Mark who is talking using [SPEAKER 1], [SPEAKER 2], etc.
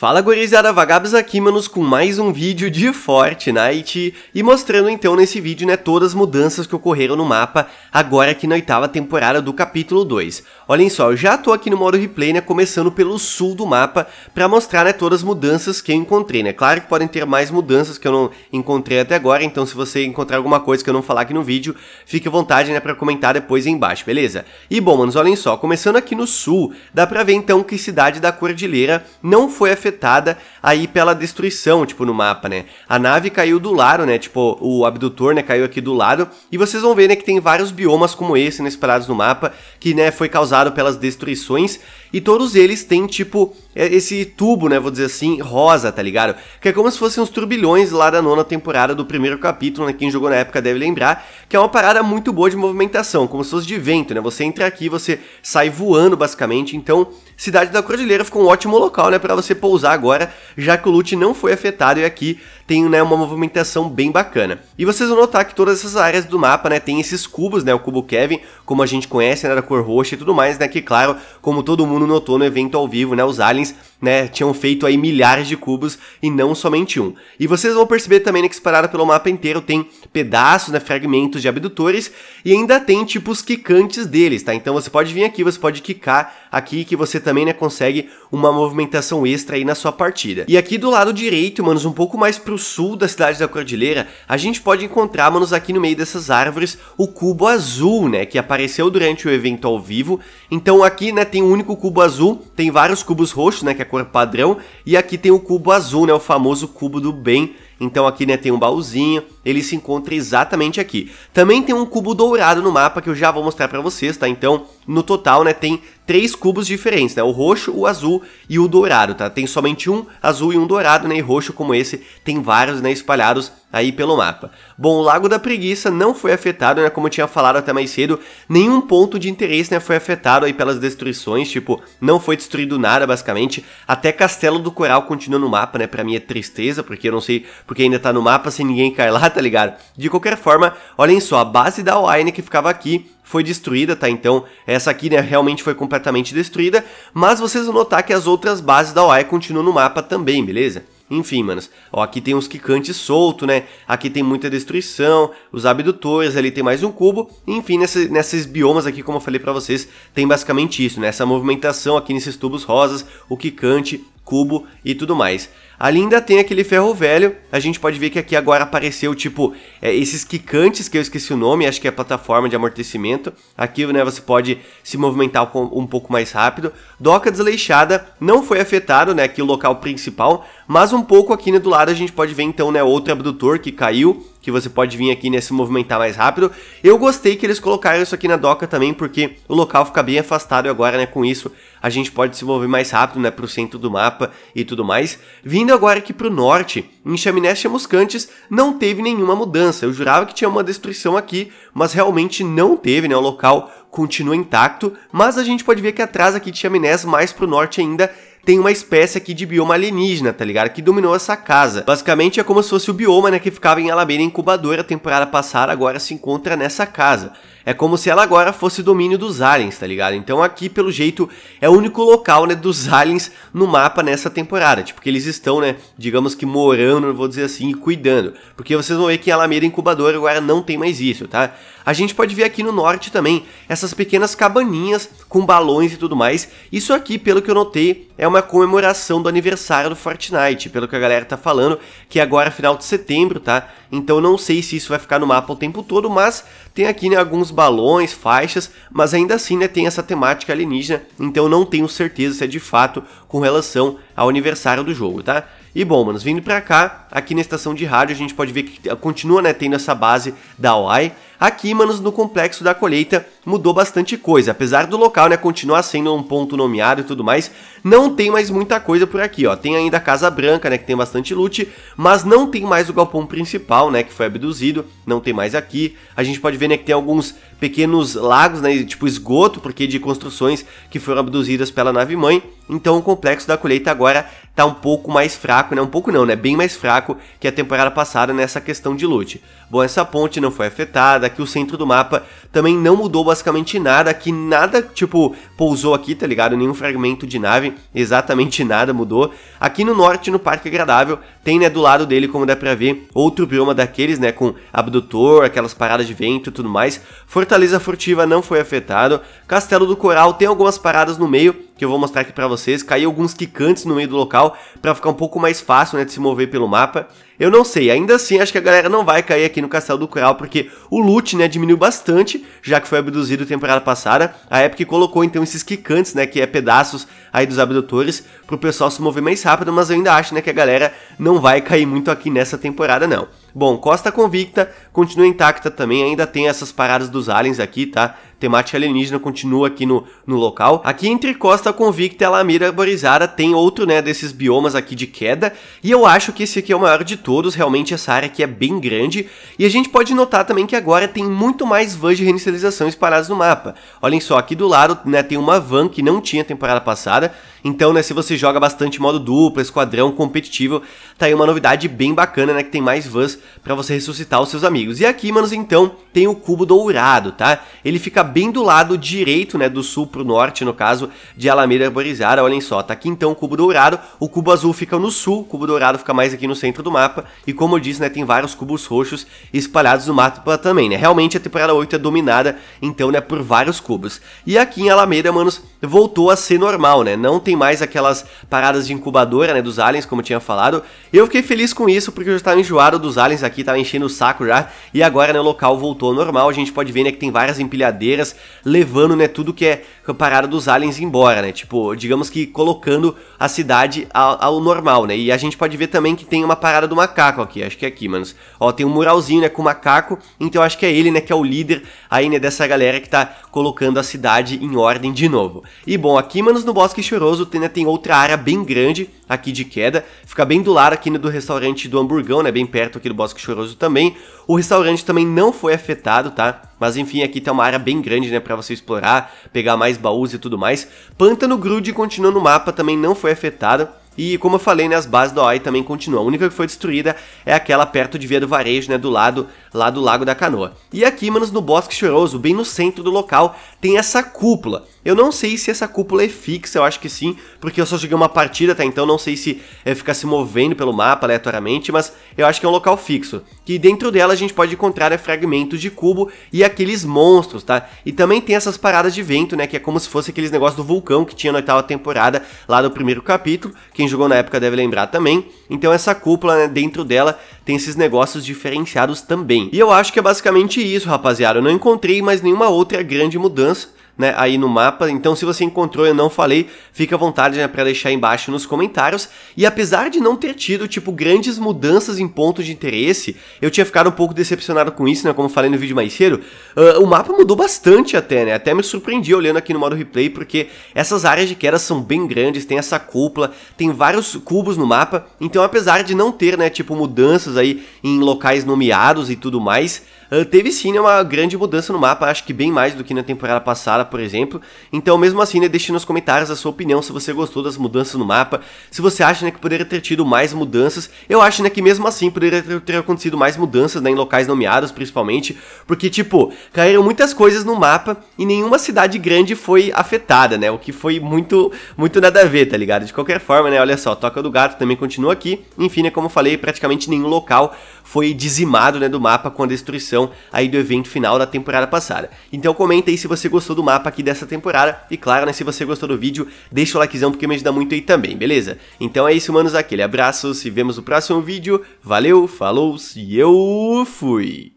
[SPEAKER 1] Fala gurizada, vagabos aqui, manos, com mais um vídeo de Fortnite e mostrando então nesse vídeo, né, todas as mudanças que ocorreram no mapa agora aqui na oitava temporada do capítulo 2. Olhem só, eu já tô aqui no modo replay, né, começando pelo sul do mapa pra mostrar, né, todas as mudanças que eu encontrei, né, claro que podem ter mais mudanças que eu não encontrei até agora, então se você encontrar alguma coisa que eu não falar aqui no vídeo, fique à vontade, né, pra comentar depois aí embaixo, beleza? E bom, manos, olhem só, começando aqui no sul, dá pra ver então que Cidade da Cordilheira não foi afetada afetada aí pela destruição, tipo, no mapa, né? A nave caiu do lado, né? Tipo, o abdutor, né, caiu aqui do lado. E vocês vão ver, né, que tem vários biomas como esse inesperados né, no mapa, que, né, foi causado pelas destruições. E todos eles têm, tipo, é esse tubo, né, vou dizer assim, rosa, tá ligado? Que é como se fossem uns turbilhões lá da nona temporada do primeiro capítulo, né, quem jogou na época deve lembrar, que é uma parada muito boa de movimentação, como se fosse de vento, né, você entra aqui, você sai voando basicamente, então Cidade da Cordilheira ficou um ótimo local, né, para você pousar agora, já que o loot não foi afetado e aqui tem, né, uma movimentação bem bacana. E vocês vão notar que todas essas áreas do mapa, né, tem esses cubos, né, o cubo Kevin, como a gente conhece, né, da cor roxa e tudo mais, né, que claro, como todo mundo notou no evento ao vivo, né, os aliens aliens, né, tinham feito aí milhares de cubos e não somente um. E vocês vão perceber também né, que espalhada pelo mapa inteiro tem pedaços, né, fragmentos de abdutores e ainda tem tipos quicantes deles, tá? Então você pode vir aqui, você pode quicar aqui que você também, né, consegue uma movimentação extra aí na sua partida. E aqui do lado direito, manos, um pouco mais pro sul da cidade da Cordilheira, a gente pode encontrar, manos, aqui no meio dessas árvores, o cubo azul, né, que apareceu durante o evento ao vivo. Então aqui, né, tem um único cubo azul, tem vários cubos roxos, roxo, né, que é a cor padrão, e aqui tem o cubo azul, né, o famoso cubo do bem, então aqui né, tem um baúzinho, ele se encontra exatamente aqui. Também tem um cubo dourado no mapa que eu já vou mostrar para vocês, tá? Então, no total, né, tem três cubos diferentes, né? O roxo, o azul e o dourado, tá? Tem somente um azul e um dourado, né? E roxo como esse, tem vários, né, espalhados aí pelo mapa. Bom, o Lago da Preguiça não foi afetado, né? Como eu tinha falado até mais cedo, nenhum ponto de interesse, né, foi afetado aí pelas destruições, tipo, não foi destruído nada, basicamente. Até Castelo do Coral continua no mapa, né? mim minha é tristeza, porque eu não sei porque ainda tá no mapa sem ninguém cair lá, tá ligado? De qualquer forma, olhem só, a base da Wine que ficava aqui foi destruída, tá? Então, essa aqui né, realmente foi completamente destruída, mas vocês vão notar que as outras bases da Wine continuam no mapa também, beleza? Enfim, manos, ó, aqui tem uns quicantes solto, né? Aqui tem muita destruição, os abdutores, ali tem mais um cubo. Enfim, nessa, nesses biomas aqui, como eu falei pra vocês, tem basicamente isso, né? Essa movimentação aqui nesses tubos rosas, o quicante, cubo e tudo mais. Ali ainda tem aquele ferro velho, a gente pode ver que aqui agora apareceu, tipo, é, esses quicantes, que eu esqueci o nome, acho que é plataforma de amortecimento. Aqui, né, você pode se movimentar um pouco mais rápido. Doca desleixada não foi afetado, né, aqui o local principal, mas um pouco aqui né, do lado a gente pode ver, então, né, outro abdutor que caiu que você pode vir aqui nesse se movimentar mais rápido. Eu gostei que eles colocaram isso aqui na doca também, porque o local fica bem afastado agora, né? Com isso, a gente pode se mover mais rápido, né? Pro centro do mapa e tudo mais. Vindo agora aqui pro norte, em Chaminés Chamuscantes, não teve nenhuma mudança. Eu jurava que tinha uma destruição aqui, mas realmente não teve, né? O local continua intacto, mas a gente pode ver que atrás aqui de Chaminés, mais pro norte ainda, tem uma espécie aqui de bioma alienígena, tá ligado? Que dominou essa casa. Basicamente é como se fosse o bioma, né, que ficava em Alameda Incubadora, temporada passada, agora se encontra nessa casa. É como se ela agora fosse domínio dos aliens, tá ligado? Então aqui, pelo jeito, é o único local, né, dos aliens no mapa nessa temporada. Tipo, que eles estão, né, digamos que morando, vou dizer assim, e cuidando. Porque vocês vão ver que em Alameda Incubadora agora não tem mais isso, tá? A gente pode ver aqui no norte também essas pequenas cabaninhas com balões e tudo mais. Isso aqui, pelo que eu notei, é uma comemoração do aniversário do Fortnite, pelo que a galera tá falando, que é agora é final de setembro, tá? Então não sei se isso vai ficar no mapa o tempo todo, mas tem aqui né, alguns balões, faixas, mas ainda assim né, tem essa temática alienígena, então não tenho certeza se é de fato com relação ao aniversário do jogo, tá? E bom, manos, vindo pra cá, aqui na estação de rádio, a gente pode ver que continua né, tendo essa base da OI. Aqui, manos, no complexo da colheita mudou bastante coisa. Apesar do local, né, continuar sendo um ponto nomeado e tudo mais, não tem mais muita coisa por aqui, ó. Tem ainda a Casa Branca, né, que tem bastante loot, mas não tem mais o galpão principal, né, que foi abduzido, não tem mais aqui. A gente pode ver, né, que tem alguns pequenos lagos, né, tipo esgoto, porque de construções que foram abduzidas pela nave-mãe. Então, o complexo da colheita agora tá um pouco mais fraco, né? Um pouco não, né? Bem mais fraco que a temporada passada nessa questão de loot. Bom, essa ponte não foi afetada, aqui o centro do mapa também não mudou basicamente nada, aqui nada, tipo, pousou aqui, tá ligado? Nenhum fragmento de nave, exatamente nada mudou. Aqui no norte, no Parque Agradável, tem, né, do lado dele, como dá pra ver, outro bioma daqueles, né, com abdutor, aquelas paradas de vento e tudo mais. Fortaleza Furtiva não foi afetado. Castelo do Coral tem algumas paradas no meio, que eu vou mostrar aqui pra vocês. Caiu alguns quicantes no meio do local, pra ficar um pouco mais fácil, né, de se mover pelo mapa. Eu não sei, ainda assim acho que a galera não vai cair aqui no Castelo do Coral, porque o loot, né, diminuiu bastante, já que foi abduzido temporada passada. A Epic colocou então esses quicantes, né, que é pedaços aí dos abdutores, pro pessoal se mover mais rápido, mas eu ainda acho, né, que a galera não vai cair muito aqui nessa temporada não. Bom, Costa Convicta continua intacta também, ainda tem essas paradas dos aliens aqui, tá? temática alienígena continua aqui no, no local. Aqui entre Costa Convicta e Alameda Arborizada tem outro, né, desses biomas aqui de queda, e eu acho que esse aqui é o maior de todos, realmente essa área aqui é bem grande, e a gente pode notar também que agora tem muito mais vans de reinicialização espalhadas no mapa. Olhem só, aqui do lado, né, tem uma van que não tinha temporada passada, então, né, se você joga bastante modo dupla, esquadrão, competitivo, tá aí uma novidade bem bacana, né, que tem mais vans para você ressuscitar os seus amigos. E aqui, manos, então, tem o cubo dourado, tá? Ele fica bem do lado direito, né, do sul pro norte, no caso, de Alameda Arborizada, olhem só, tá aqui então o cubo dourado, o cubo azul fica no sul, o cubo dourado fica mais aqui no centro do mapa, e como eu disse, né, tem vários cubos roxos espalhados no mapa também, né? Realmente a temporada 8 é dominada, então, né, por vários cubos. E aqui em Alameda, manos, voltou a ser normal, né? Não tem tem mais aquelas paradas de incubadora, né, dos aliens, como eu tinha falado. E eu fiquei feliz com isso, porque eu já tava enjoado dos aliens aqui, tava enchendo o saco já. E agora, né, o local voltou ao normal, a gente pode ver, né, que tem várias empilhadeiras levando, né, tudo que é parada dos aliens embora, né, tipo, digamos que colocando a cidade ao, ao normal, né. E a gente pode ver também que tem uma parada do macaco aqui, acho que é aqui, manos. Ó, tem um muralzinho, né, com o macaco, então acho que é ele, né, que é o líder aí, né, dessa galera que tá colocando a cidade em ordem de novo. E bom, aqui, manos, no Bosque Choroso, Azutena né, tem outra área bem grande aqui de queda, fica bem do lado aqui né, do restaurante do Hamburgão, né, bem perto aqui do Bosque Choroso também. O restaurante também não foi afetado, tá? Mas enfim, aqui tem uma área bem grande, né, pra você explorar, pegar mais baús e tudo mais. Pântano Grude continuando no mapa também não foi afetado, e como eu falei, né, as bases da OAI também continuam. A única que foi destruída é aquela perto de Via do Varejo, né, do lado lá do Lago da Canoa. E aqui, manos, no Bosque Choroso, bem no centro do local, tem essa cúpula. Eu não sei se essa cúpula é fixa, eu acho que sim, porque eu só joguei uma partida tá? então, não sei se é eh, ficar se movendo pelo mapa aleatoriamente, mas eu acho que é um local fixo. Que dentro dela a gente pode encontrar né, fragmentos de cubo e aqueles monstros, tá? E também tem essas paradas de vento, né, que é como se fosse aqueles negócios do vulcão que tinha na oitava temporada, lá do primeiro capítulo, que quem jogou na época deve lembrar também. Então essa cúpula, né, dentro dela tem esses negócios diferenciados também. E eu acho que é basicamente isso, rapaziada. Eu não encontrei mais nenhuma outra grande mudança né, aí no mapa. Então, se você encontrou e eu não falei, fica à vontade né, para deixar aí embaixo nos comentários. E apesar de não ter tido, tipo, grandes mudanças em pontos de interesse, eu tinha ficado um pouco decepcionado com isso, né, como falei no vídeo mais cedo, uh, o mapa mudou bastante até, né, até me surpreendi olhando aqui no modo replay, porque essas áreas de queda são bem grandes, tem essa cúpula, tem vários cubos no mapa, então apesar de não ter, né, tipo, mudanças aí em locais nomeados e tudo mais, uh, teve sim né, uma grande mudança no mapa, acho que bem mais do que na temporada passada, por exemplo. Então, mesmo assim, né, deixe nos comentários a sua opinião se você gostou das mudanças no mapa, se você acha né, que poderia ter tido mais mudanças. Eu acho né, que mesmo assim poderia ter, ter acontecido mais mudanças né, em locais nomeados, principalmente, porque, tipo, caíram muitas coisas no mapa e nenhuma cidade grande foi afetada, né? O que foi muito, muito nada a ver, tá ligado? De qualquer forma, né? Olha só, Toca do Gato também continua aqui. Enfim, né, como eu falei, praticamente nenhum local foi dizimado né, do mapa com a destruição aí do evento final da temporada passada. Então comenta aí se você gostou do mapa aqui dessa temporada e claro, né, se você gostou do vídeo, deixa o likezão porque me ajuda muito aí também, beleza? Então é isso, manos, aquele abraço, se vemos no próximo vídeo, valeu, falou e eu fui!